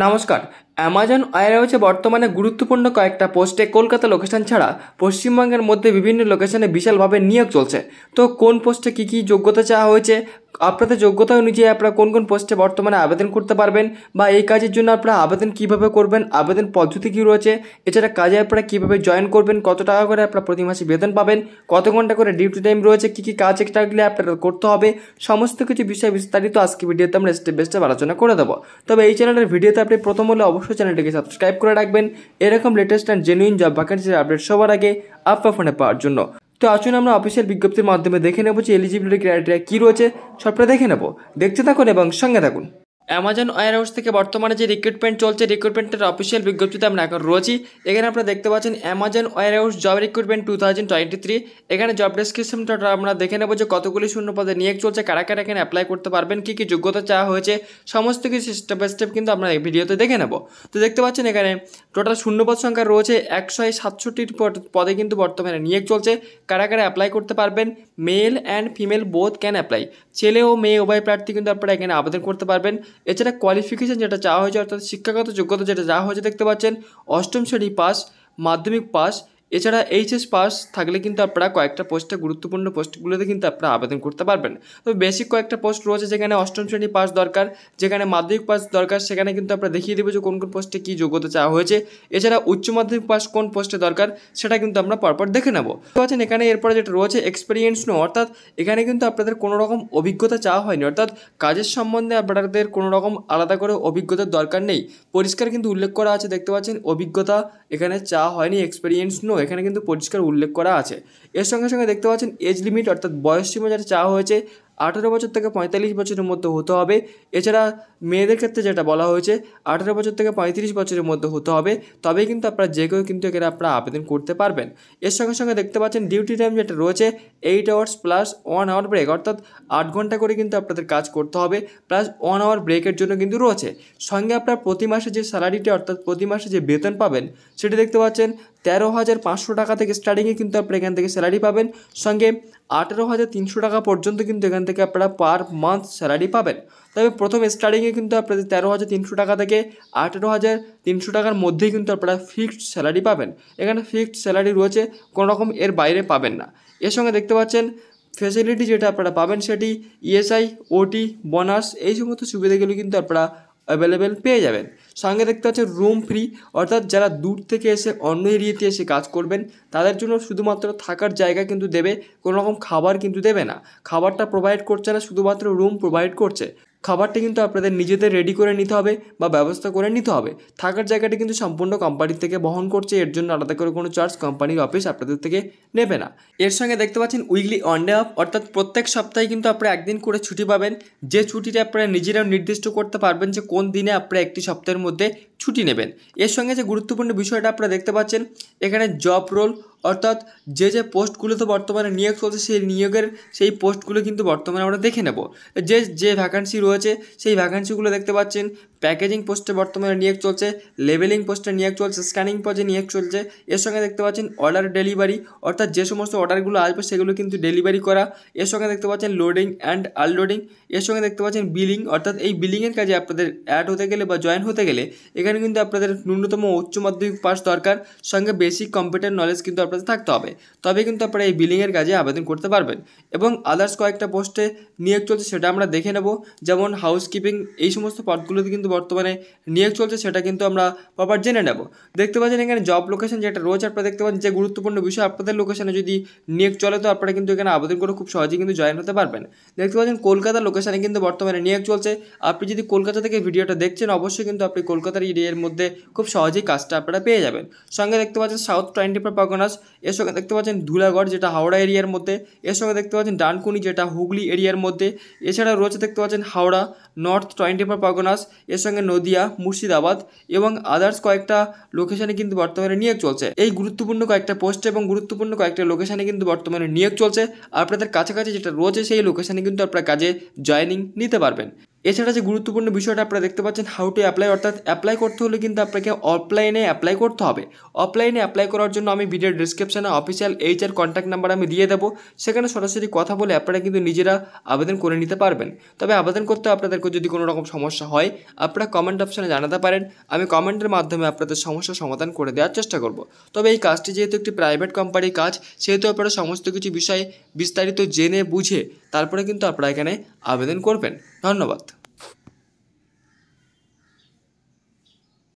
नमस्कार অ্যামাজন হচ্ছে বর্তমানে গুরুত্বপূর্ণ কয়েকটা পোস্টে কলকাতা লোকেশন ছাড়া পশ্চিমবঙ্গের মধ্যে বিভিন্ন লোকেশনে বিশালভাবে নিয়োগ চলছে তো কোন পোস্টে কী কী যোগ্যতা চাওয়া হয়েছে আপনাদের যোগ্যতা অনুযায়ী আপনারা কোন কোন পোস্টে বর্তমানে আবেদন করতে পারবেন বা এই কাজের জন্য আপনারা আবেদন কিভাবে করবেন আবেদন পদ্ধতি কী রয়েছে এছাড়া কাজে আপনারা কীভাবে জয়েন করবেন কত টাকা করে আপনারা প্রতি মাসে বেতন পাবেন কত ঘন্টা করে ডিউটি টাইম রয়েছে কী কী কাজ একটা গেলে আপনারা করতে হবে সমস্ত কিছু বিষয়ে বিস্তারিত আজকে ভিডিওতে আমরা স্টেপ বাই স্টেপ আলোচনা করে দেবো তবে এই চ্যানেলের ভিডিওতে আপনি প্রথম হলে অবশ্যই অবশ্যই চ্যানেলটিকে সাবস্ক্রাইব করে রাখবেন এরকম লেটেস্ট অ্যান্ড জেনুইন জব ভ্যাকেন্সির আপডেট সবার আগে আপনার ফোনে পাওয়ার জন্য তো আসুন আমরা অফিসিয়াল বিজ্ঞপ্তির মাধ্যমে দেখে নেব যে এলিজিবিলিটি ক্রাইটেরিয়া কী রয়েছে সবটা দেখে নেব দেখতে থাকুন এবং সঙ্গে থাকুন অ্যামাজন ওয়ার হাউস থেকে বর্তমানে যে রিক্রুটমেন্ট চলছে রিক্রুটমেন্টের অফিসিয়াল বিজ্ঞপ্তিতে আমরা এখন রয়েছি এখানে আপনারা দেখতে পাচ্ছেন Amazon warehouse job recruitment two thousand twenty three এখানে জব ডেসক্রিপশনটা আমরা দেখে নেব যে কতগুলি শূন্য পদে নিয়োগ চলছে কারা কারা এখানে অ্যাপ্লাই করতে পারবেন কী কী যোগ্যতা চাওয়া হয়েছে সমস্ত কিছু স্টেপ বাই স্টেপ কিন্তু আমরা এই ভিডিওতে দেখে নেব তো দেখতে পাচ্ছেন এখানে টোটাল শূন্যপদ সংখ্যা রয়েছে একশো সাতষট্টির পদে কিন্তু বর্তমানে নিয়োগ চলছে কারা কারা অ্যাপ্লাই করতে পারবেন male and female both can apply ছেলে ও মেয়ে উভয় প্রার্থী কিন্তু আপনারা এখানে আবেদন করতে পারবেন এছাড়া কোয়ালিফিকেশান যেটা চাওয়া হয়েছে অর্থাৎ শিক্ষাগত যোগ্যতা যেটা চাওয়া হয়েছে দেখতে পাচ্ছেন অষ্টম শ্রেণী পাস মাধ্যমিক পাস এছাড়া এইচএস পাস থাকলে কিন্তু আপনারা কয়েকটা পোস্টে গুরুত্বপূর্ণ পোস্টগুলোতে কিন্তু আপনারা আবেদন করতে পারবেন তবে বেশি কয়েকটা পোস্ট রয়েছে যেখানে অষ্টম শ্রেণী পাস দরকার যেখানে মাধ্যমিক পাস দরকার সেখানে কিন্তু আপনারা দেখিয়ে দেবো যে কোন কোন পোস্টে কী যোগ্যতা চাওয়া হয়েছে এছাড়া উচ্চ মাধ্যমিক পাস কোন পোস্টে দরকার সেটা কিন্তু আমরা পরপর দেখে নেবো তো আছেন আচ্ছা, এখানে এরপরে যেটা রয়েছে এক্সপিরিয়েন্স নো অর্থাৎ এখানে কিন্তু আপনাদের কোনো রকম অভিজ্ঞতা চাওয়া হয়নি অর্থাৎ কাজের সম্বন্ধে আপনাদের কোনো রকম আলাদা করে অভিজ্ঞতার দরকার নেই পরিষ্কার কিন্তু উল্লেখ করা আছে দেখতে পাচ্ছেন অভিজ্ঞতা এখানে চাওয়া হয়নি এক্সপিরিয়েন্স নো এখানে কিন্তু পরিষ্কার উল্লেখ করা আছে এর সঙ্গে সঙ্গে দেখতে পাচ্ছেন এজ লিমিট অর্থাৎ বয়স সীমা যেটা চাওয়া হয়েছে আঠেরো বছর থেকে পঁয়তাল্লিশ বছরের মধ্যে হতে হবে এছাড়া মেয়েদের ক্ষেত্রে যেটা বলা হয়েছে আঠেরো বছর থেকে পঁয়ত্রিশ বছরের মধ্যে হতে হবে তবেই কিন্তু আপনারা যে কেউ কিন্তু এখানে আপনারা আবেদন করতে পারবেন এর সঙ্গে সঙ্গে দেখতে পাচ্ছেন ডিউটি টাইম যেটা রয়েছে eight hours plus one hour break অর্থাৎ আট ঘন্টা করে কিন্তু আপনাদের কাজ করতে হবে প্লাস ওয়ান আওয়ার ব্রেকের জন্য কিন্তু রয়েছে সঙ্গে আপনার প্রতি মাসে যে স্যালারিটি অর্থাৎ প্রতি মাসে যে বেতন পাবেন সেটি দেখতে পাচ্ছেন তেরো হাজার পাঁচশো টাকা থেকে স্টার্টিংয়ে কিন্তু আপনারা এখান থেকে স্যালারি পাবেন সঙ্গে আঠেরো হাজার তিনশো টাকা পর্যন্ত কিন্তু এখান থেকে আপনারা পার মান্থ স্যালারি পাবেন তবে প্রথম স্টার্টিংয়ে কিন্তু আপনাদের তেরো হাজার তিনশো টাকা থেকে আঠেরো হাজার তিনশো টাকার মধ্যেই কিন্তু আপনারা ফিক্সড স্যালারি পাবেন এখানে ফিক্সড স্যালারি রয়েছে কোনো রকম এর বাইরে পাবেন না এর সঙ্গে দেখতে পাচ্ছেন ফেসিলিটি যেটা আপনারা পাবেন সেটি ইএসআই ওটি বোনাস এই সমস্ত সুবিধাগুলি কিন্তু আপনারা অ্যাভেলেবেল পেয়ে যাবেন সঙ্গে দেখতে পাচ্ছেন রুম ফ্রি অর্থাৎ যারা দূর থেকে এসে অন্য এরিয়াতে এসে কাজ করবেন তাদের জন্য শুধুমাত্র থাকার জায়গা কিন্তু দেবে কোনো রকম খাবার কিন্তু দেবে না খাবারটা প্রোভাইড করছে না শুধুমাত্র রুম প্রোভাইড করছে খাবারটি কিন্তু আপনাদের নিজেদের রেডি করে নিতে হবে বা ব্যবস্থা করে নিতে হবে থাকার জায়গাটা কিন্তু সম্পূর্ণ কোম্পানির থেকে বহন করছে এর জন্য আলাদা করে কোনো চার্জ কোম্পানির অফিস আপনাদের থেকে নেবে না এর সঙ্গে দেখতে পাচ্ছেন উইকলি অন ডে অফ অর্থাৎ প্রত্যেক সপ্তাহে কিন্তু আপনারা একদিন করে ছুটি পাবেন যে ছুটিটা আপনারা নিজেরাও নির্দিষ্ট করতে পারবেন যে কোন দিনে আপনারা একটি সপ্তাহের মধ্যে ছুটি নেবেন এর সঙ্গে যে গুরুত্বপূর্ণ বিষয়টা আপনারা দেখতে পাচ্ছেন এখানে জব রোল অর্থাৎ যে যে পোস্টগুলোতে বর্তমানে নিয়োগ চলছে সেই নিয়োগের সেই পোস্টগুলো কিন্তু বর্তমানে আমরা দেখে নেব যে যে ভ্যাকান্সি রয়েছে সেই ভ্যাকান্সিগুলো দেখতে পাচ্ছেন প্যাকেজিং পোস্টে বর্তমানে নিয়োগ চলছে লেভেলিং পোস্টে নিয়োগ চলছে স্ক্যানিং পজে নিয়োগ চলছে এর সঙ্গে দেখতে পাচ্ছেন অর্ডার ডেলিভারি অর্থাৎ যে সমস্ত অর্ডারগুলো আসবে সেগুলো কিন্তু ডেলিভারি করা এর সঙ্গে দেখতে পাচ্ছেন লোডিং অ্যান্ড আনলোডিং এর সঙ্গে দেখতে পাচ্ছেন বিলিং অর্থাৎ এই বিলিংয়ের কাজে আপনাদের অ্যাড হতে গেলে বা জয়েন হতে গেলে এখানে এখানে কিন্তু আপনাদের ন্যূনতম উচ্চ মাধ্যমিক পাস দরকার সঙ্গে বেসিক কম্পিউটার নলেজ কিন্তু আপনাদের থাকতে হবে তবে কিন্তু আপনারা এই বিলিংয়ের কাজে আবেদন করতে পারবেন এবং আদার্স কয়েকটা পোস্টে নিয়োগ চলছে সেটা আমরা দেখে নেব যেমন হাউসকিপিং এই সমস্ত পদগুলোতে কিন্তু বর্তমানে নিয়োগ চলছে সেটা কিন্তু আমরা প্রপার জেনে নেব দেখতে পাচ্ছেন এখানে জব লোকেশন যেটা রোজ আপনারা দেখতে পাচ্ছেন যে গুরুত্বপূর্ণ বিষয় আপনাদের লোকেশনে যদি নিয়োগ চলে তো আপনারা কিন্তু এখানে আবেদন করে খুব সহজেই কিন্তু জয়েন হতে পারবেন দেখতে পাচ্ছেন কলকাতা লোকেশনে কিন্তু বর্তমানে নিয়োগ চলছে আপনি যদি কলকাতা থেকে ভিডিওটা দেখছেন অবশ্যই কিন্তু আপনি কলকাতার এর মধ্যে খুব সহজেই কাজটা আপনারা পেয়ে যাবেন সঙ্গে দেখতে পাচ্ছেন সাউথ টোয়েন্টি ফোর পরগনাস এর সঙ্গে দেখতে পাচ্ছেন ধুলাগড় যেটা হাওড়া এরিয়ার মধ্যে এর সঙ্গে দেখতে পাচ্ছেন ডানকুনি যেটা হুগলি এরিয়ার মধ্যে এছাড়া রয়েছে দেখতে পাচ্ছেন Howrah north twenty four Parganas এর সঙ্গে নদিয়া মুর্শিদাবাদ এবং আদার্স কয়েকটা লোকেশানে কিন্তু বর্তমানে নিয়োগ চলছে এই গুরুত্বপূর্ণ কয়েকটা পোস্ট এবং গুরুত্বপূর্ণ কয়েকটা লোকেশানে কিন্তু বর্তমানে নিয়োগ চলছে আপনাদের কাছাকাছি যেটা রয়েছে সেই লোকেশানে কিন্তু আপনারা কাজে জয়নিং নিতে পারবেন এছাড়া যে গুরুত্বপূর্ণ বিষয়টা আপনারা দেখতে পাচ্ছেন হাউ টু অ্যাপ্লাই অর্থাৎ অ্যাপ্লাই করতে হলে কিন্তু আপনাকে অফলাইনে অ্যাপ্লাই করতে হবে অফলাইনে অ্যাপ্লাই করার জন্য আমি ভিডিও ডিসক্রিপশানে অফিসিয়াল এইচআর কন্ট্যাক্ট নাম্বার আমি দিয়ে দেবো সেখানে সরাসরি কথা বলে আপনারা কিন্তু নিজেরা আবেদন করে নিতে পারবেন তবে আবেদন করতে আপনাদেরকে যদি কোনো রকম সমস্যা হয় আপনারা কমেন্ট অপশানে জানাতে পারেন আমি কমেন্টের মাধ্যমে আপনাদের সমস্যা সমাধান করে দেওয়ার চেষ্টা করব তবে এই কাজটি যেহেতু একটি প্রাইভেট কোম্পানির কাজ সেহেতু আপনারা সমস্ত কিছু বিষয়ে বিস্তারিত জেনে বুঝে তারপরে কিন্তু আপনারা এখানে আবেদন করবেন ধন্যবাদ